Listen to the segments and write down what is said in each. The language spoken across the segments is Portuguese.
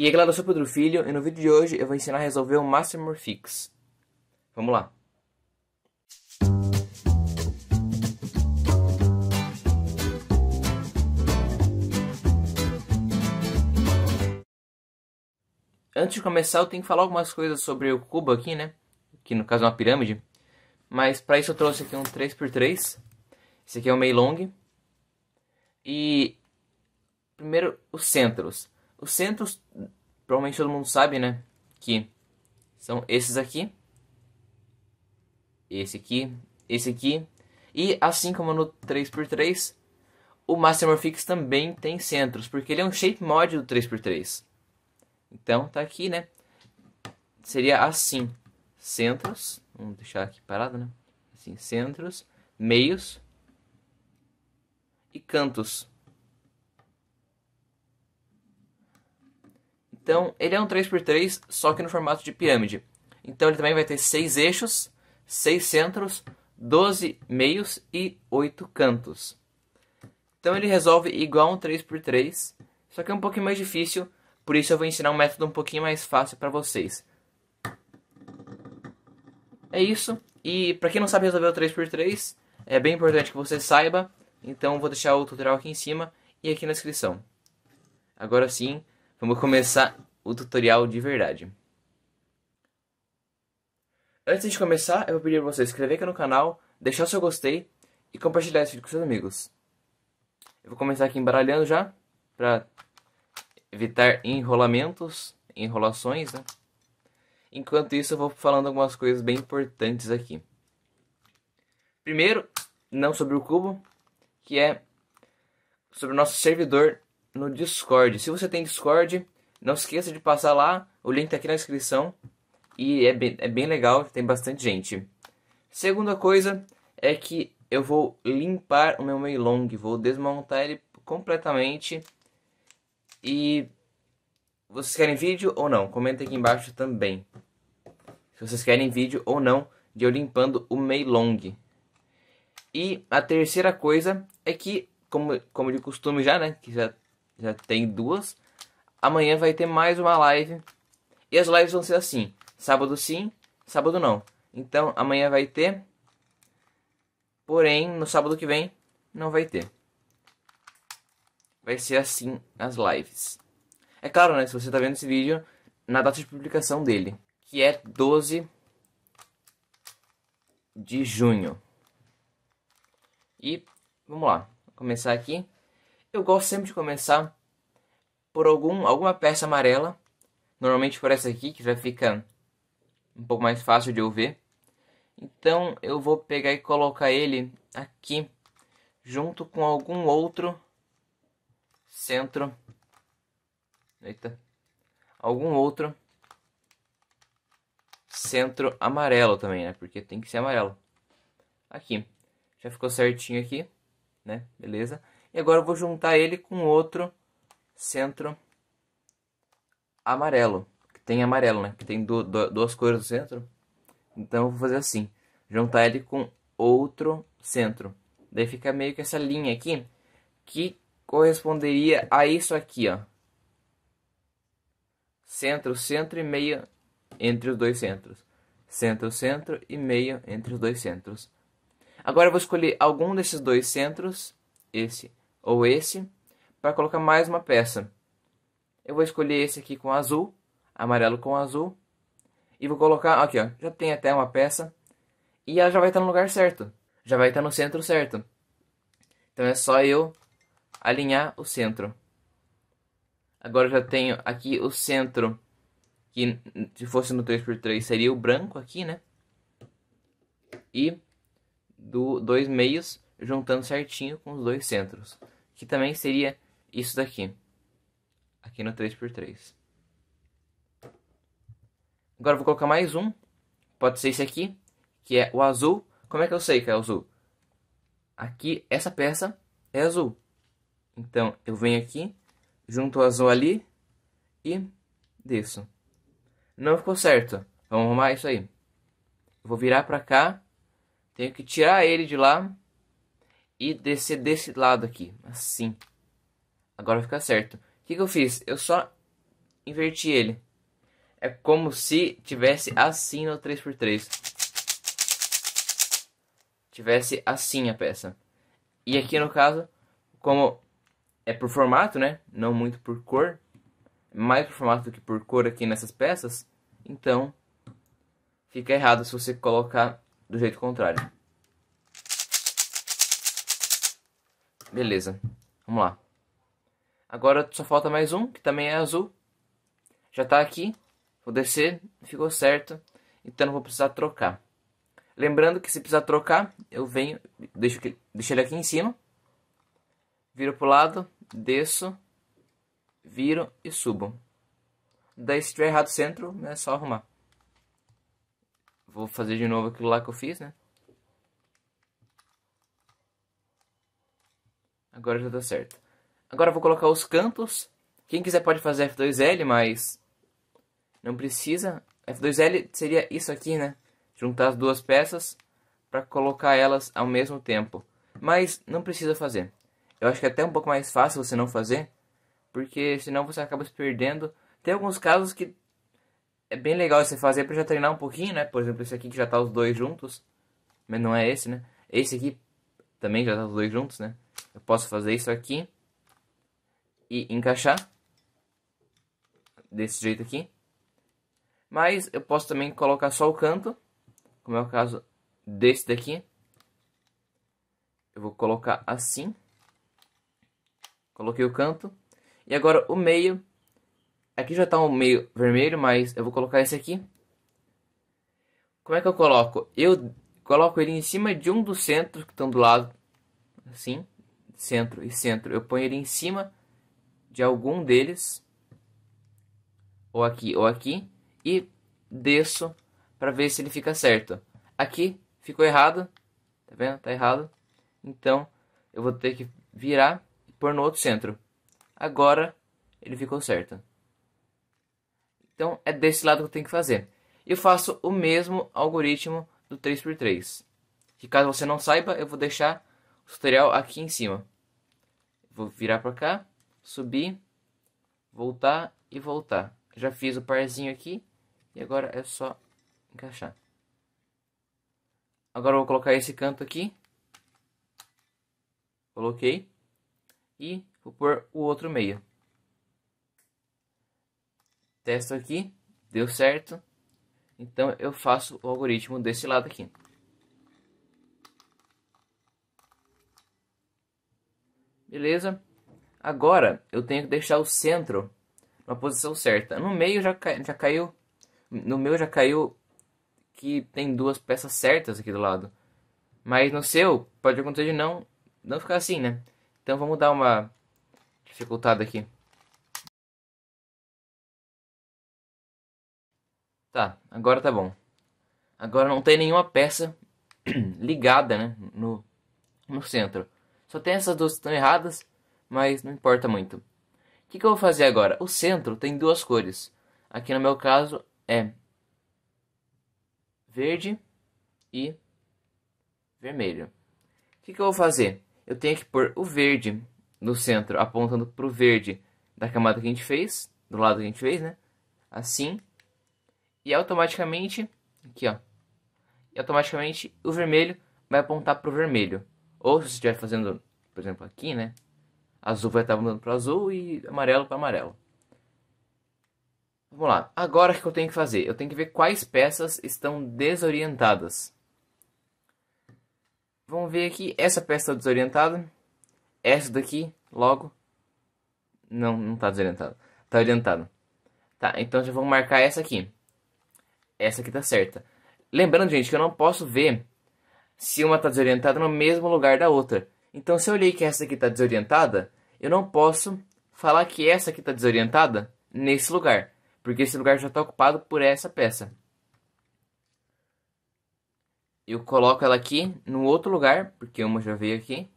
E aí galera eu sou Pedro Filho e no vídeo de hoje eu vou ensinar a resolver o Master Fix. Vamos lá! Antes de começar, eu tenho que falar algumas coisas sobre o cubo aqui, né? Que no caso é uma pirâmide. Mas para isso eu trouxe aqui um 3x3. Esse aqui é o meio long. E primeiro os centros. Os centros, provavelmente todo mundo sabe, né? Que são esses aqui. Esse aqui, esse aqui. E assim como no 3x3, o Master Morphix também tem centros, porque ele é um shape mod do 3x3. Então, tá aqui, né? Seria assim. Centros. Vamos deixar aqui parado, né? Assim, centros, meios e cantos. Então, ele é um 3x3, só que no formato de pirâmide. Então, ele também vai ter 6 eixos, 6 centros, 12 meios e 8 cantos. Então, ele resolve igual um 3x3, só que é um pouquinho mais difícil, por isso eu vou ensinar um método um pouquinho mais fácil para vocês. É isso, e para quem não sabe resolver o 3x3, é bem importante que você saiba, então vou deixar o tutorial aqui em cima e aqui na descrição. Agora sim, Vamos começar o tutorial de verdade. Antes de começar, eu vou pedir para você se inscrever aqui no canal, deixar o seu gostei e compartilhar esse vídeo com seus amigos. Eu vou começar aqui embaralhando já, para evitar enrolamentos, enrolações, né? Enquanto isso, eu vou falando algumas coisas bem importantes aqui. Primeiro, não sobre o cubo, que é sobre o nosso servidor no Discord. Se você tem Discord, não esqueça de passar lá. O link tá aqui na descrição. E é bem, é bem legal, tem bastante gente. Segunda coisa é que eu vou limpar o meu Meilong. Vou desmontar ele completamente. E vocês querem vídeo ou não? Comenta aqui embaixo também. Se vocês querem vídeo ou não de eu limpando o Meilong. E a terceira coisa é que, como, como de costume já, né? Que já já tem duas. Amanhã vai ter mais uma live. E as lives vão ser assim: sábado sim, sábado não. Então amanhã vai ter. Porém, no sábado que vem não vai ter. Vai ser assim as lives. É claro, né? Se você está vendo esse vídeo na data de publicação dele, que é 12 de junho. E vamos lá, Vou começar aqui. Eu gosto sempre de começar por algum, alguma peça amarela, normalmente por essa aqui, que já fica um pouco mais fácil de ouvir. Então eu vou pegar e colocar ele aqui junto com algum outro centro. Eita. Algum outro centro amarelo também, né? Porque tem que ser amarelo. Aqui. Já ficou certinho aqui, né? Beleza? E agora eu vou juntar ele com outro centro amarelo. Que tem amarelo, né? Que tem duas cores no centro. Então eu vou fazer assim. Juntar ele com outro centro. Daí fica meio que essa linha aqui. Que corresponderia a isso aqui, ó. Centro, centro e meia entre os dois centros. Centro, centro e meia entre os dois centros. Agora eu vou escolher algum desses dois centros. Esse ou esse, para colocar mais uma peça. Eu vou escolher esse aqui com azul, amarelo com azul, e vou colocar, aqui ó, já tem até uma peça, e ela já vai estar no lugar certo, já vai estar no centro certo. Então é só eu alinhar o centro. Agora eu já tenho aqui o centro, que se fosse no 3x3 seria o branco aqui, né? E do, dois meios juntando certinho com os dois centros que também seria isso daqui, aqui no 3x3. Agora vou colocar mais um, pode ser esse aqui, que é o azul. Como é que eu sei que é azul? Aqui, essa peça é azul. Então, eu venho aqui, junto o azul ali e desço. Não ficou certo. Vamos arrumar isso aí. Vou virar pra cá. Tenho que tirar ele de lá e descer desse lado aqui, assim. Agora fica certo. O que, que eu fiz? Eu só inverti ele. É como se tivesse assim no 3x3. Tivesse assim a peça. E aqui no caso, como é por formato, né? Não muito por cor. É mais por formato do que por cor aqui nessas peças. Então, fica errado se você colocar do jeito contrário. Beleza, vamos lá. Agora só falta mais um, que também é azul. Já tá aqui. Vou descer, ficou certo. Então não vou precisar trocar. Lembrando que se precisar trocar, eu venho, deixo, deixo ele aqui em cima. Viro pro lado, desço, viro e subo. Daí se tiver errado o centro, é só arrumar. Vou fazer de novo aquilo lá que eu fiz, né? agora já tá certo. Agora vou colocar os cantos. Quem quiser pode fazer F2L, mas não precisa. F2L seria isso aqui, né? Juntar as duas peças para colocar elas ao mesmo tempo. Mas não precisa fazer. Eu acho que é até um pouco mais fácil você não fazer, porque senão você acaba se perdendo. Tem alguns casos que é bem legal você fazer para já treinar um pouquinho, né? Por exemplo, esse aqui que já tá os dois juntos, mas não é esse, né? Esse aqui também já tá os dois juntos, né? Eu posso fazer isso aqui e encaixar desse jeito aqui. Mas eu posso também colocar só o canto, como é o caso desse daqui. Eu vou colocar assim. Coloquei o canto. E agora o meio. Aqui já está um meio vermelho, mas eu vou colocar esse aqui. Como é que eu coloco? Eu coloco ele em cima de um dos centros que estão do lado. Assim centro e centro, eu ponho ele em cima de algum deles, ou aqui ou aqui, e desço para ver se ele fica certo. Aqui ficou errado, tá vendo? Tá errado. Então eu vou ter que virar e pôr no outro centro. Agora ele ficou certo. Então é desse lado que eu tenho que fazer. Eu faço o mesmo algoritmo do 3x3. Que caso você não saiba, eu vou deixar o tutorial aqui em cima. Vou virar para cá, subir, voltar e voltar. Já fiz o parzinho aqui e agora é só encaixar. Agora vou colocar esse canto aqui. Coloquei. E vou pôr o outro meio. Testo aqui. Deu certo. Então eu faço o algoritmo desse lado aqui. Beleza? Agora eu tenho que deixar o centro na posição certa. No meio já, cai, já caiu. No meu já caiu que tem duas peças certas aqui do lado. Mas no seu, pode acontecer de não, não ficar assim, né? Então vamos dar uma dificultada aqui. Tá, agora tá bom. Agora não tem nenhuma peça ligada, né? No, no centro. Só tem essas duas que estão erradas, mas não importa muito. O que, que eu vou fazer agora? O centro tem duas cores. Aqui no meu caso é verde e vermelho. O que, que eu vou fazer? Eu tenho que pôr o verde no centro, apontando para o verde da camada que a gente fez, do lado que a gente fez, né? Assim. E automaticamente, aqui ó, e automaticamente o vermelho vai apontar para o vermelho. Ou se você estiver fazendo, por exemplo, aqui, né? Azul vai estar mudando para azul e amarelo para amarelo. Vamos lá. Agora o que eu tenho que fazer? Eu tenho que ver quais peças estão desorientadas. Vamos ver aqui. Essa peça está desorientada. Essa daqui, logo. Não, não está desorientada. Está orientada. Tá, então já vamos marcar essa aqui. Essa aqui está certa. Lembrando, gente, que eu não posso ver se uma está desorientada no mesmo lugar da outra. Então, se eu olhei que essa aqui está desorientada, eu não posso falar que essa aqui está desorientada nesse lugar, porque esse lugar já está ocupado por essa peça. Eu coloco ela aqui no outro lugar, porque uma já veio aqui,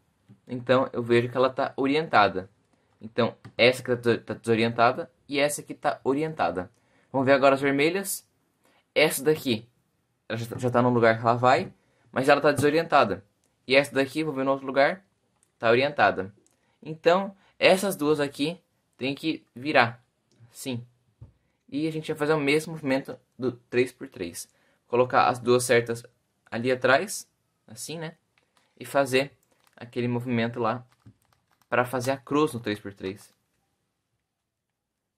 então eu vejo que ela está orientada. Então, essa que está tá desorientada e essa que está orientada. Vamos ver agora as vermelhas. Essa daqui, ela já está tá no lugar que ela vai, mas ela está desorientada. E essa daqui, vou ver no outro lugar, está orientada. Então, essas duas aqui tem que virar. Sim. E a gente vai fazer o mesmo movimento do 3x3. Colocar as duas certas ali atrás, assim, né? E fazer aquele movimento lá para fazer a cruz no 3x3.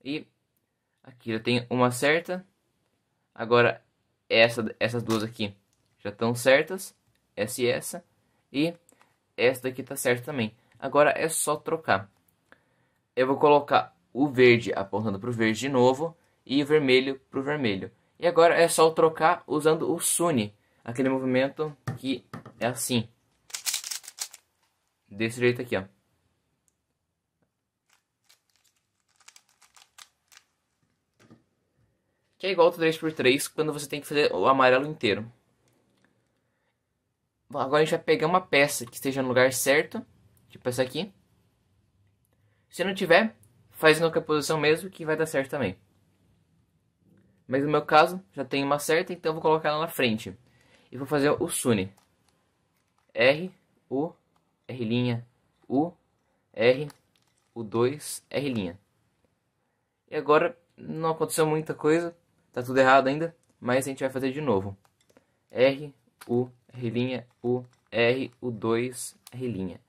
E aqui eu tenho uma certa. Agora essa, essas duas aqui já estão certas, essa e essa, e esta daqui está certa também. Agora é só trocar. Eu vou colocar o verde apontando para o verde de novo e o vermelho para o vermelho. E agora é só trocar usando o suni aquele movimento que é assim. Desse jeito aqui, ó. Que é igual ao 3x3 quando você tem que fazer o amarelo inteiro. Agora a gente vai pegar uma peça que esteja no lugar certo, tipo essa aqui. Se não tiver, faz em qualquer posição mesmo que vai dar certo também. Mas no meu caso, já tem uma certa, então vou colocar ela na frente. E vou fazer o Sune. R, U, R', U, R, U2, R'. E agora não aconteceu muita coisa, tá tudo errado ainda, mas a gente vai fazer de novo. R, U, relinha, o R, o 2, relinha.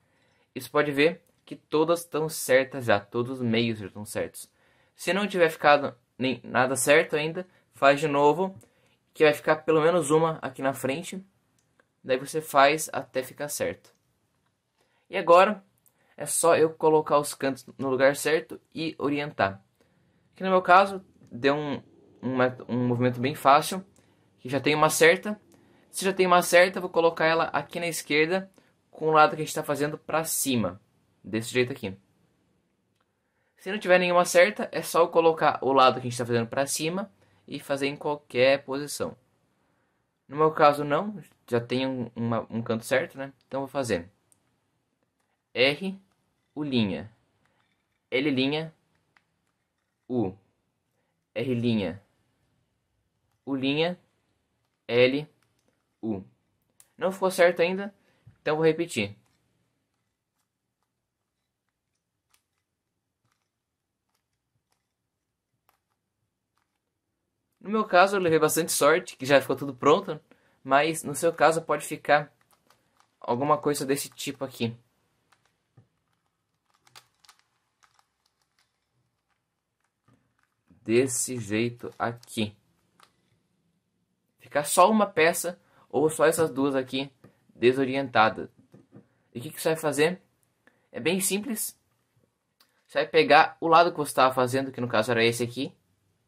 Isso pode ver que todas estão certas já, todos os meios já estão certos. Se não tiver ficado nem nada certo ainda, faz de novo, que vai ficar pelo menos uma aqui na frente. Daí você faz até ficar certo. E agora é só eu colocar os cantos no lugar certo e orientar. Que no meu caso deu um, um, um movimento bem fácil, que já tem uma certa, se já tem uma certa, vou colocar ela aqui na esquerda, com o lado que a gente está fazendo para cima, desse jeito aqui. Se não tiver nenhuma certa, é só eu colocar o lado que a gente está fazendo para cima e fazer em qualquer posição. No meu caso não, já tem um, uma, um canto certo, né? Então vou fazer R, U linha, L linha, U, R linha, U linha, L U. Não ficou certo ainda, então vou repetir. No meu caso, eu levei bastante sorte, que já ficou tudo pronto, mas no seu caso pode ficar alguma coisa desse tipo aqui. Desse jeito aqui. Ficar só uma peça ou só essas duas aqui desorientadas. E o que, que você vai fazer? É bem simples. Você vai pegar o lado que você estava fazendo, que no caso era esse aqui,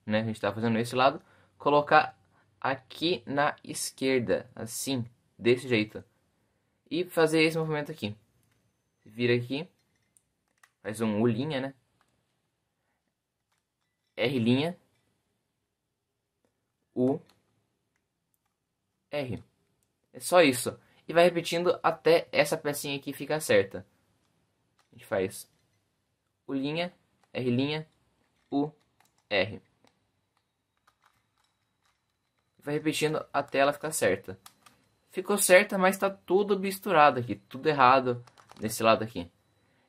né? A gente estava fazendo esse lado, colocar aqui na esquerda, assim, desse jeito. E fazer esse movimento aqui. Vira aqui, faz um U linha, né? R linha, U, R. É só isso. E vai repetindo até essa pecinha aqui ficar certa. A gente faz U', R', U, R. Vai repetindo até ela ficar certa. Ficou certa, mas está tudo misturado aqui, tudo errado nesse lado aqui.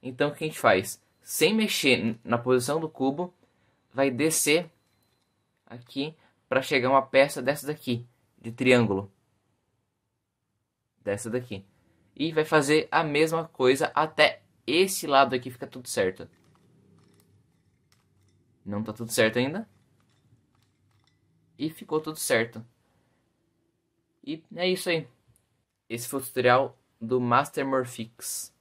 Então o que a gente faz? Sem mexer na posição do cubo, vai descer aqui para chegar uma peça dessa daqui, de triângulo dessa daqui. E vai fazer a mesma coisa até esse lado aqui ficar tudo certo. Não tá tudo certo ainda. E ficou tudo certo. E é isso aí. Esse foi o tutorial do Master Morphix.